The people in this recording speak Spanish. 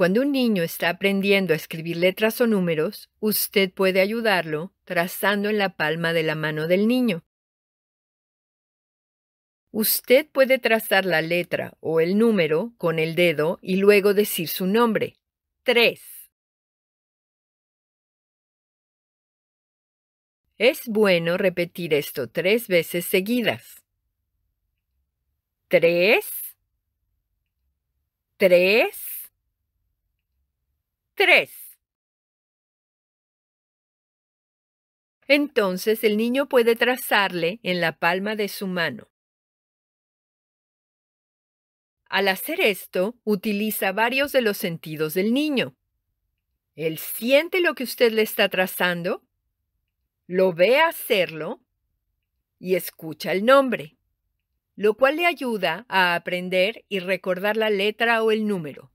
Cuando un niño está aprendiendo a escribir letras o números, usted puede ayudarlo trazando en la palma de la mano del niño. Usted puede trazar la letra o el número con el dedo y luego decir su nombre. Tres. Es bueno repetir esto tres veces seguidas. ¿Tres? ¿Tres? tres. Entonces el niño puede trazarle en la palma de su mano. Al hacer esto, utiliza varios de los sentidos del niño. Él siente lo que usted le está trazando, lo ve hacerlo y escucha el nombre, lo cual le ayuda a aprender y recordar la letra o el número.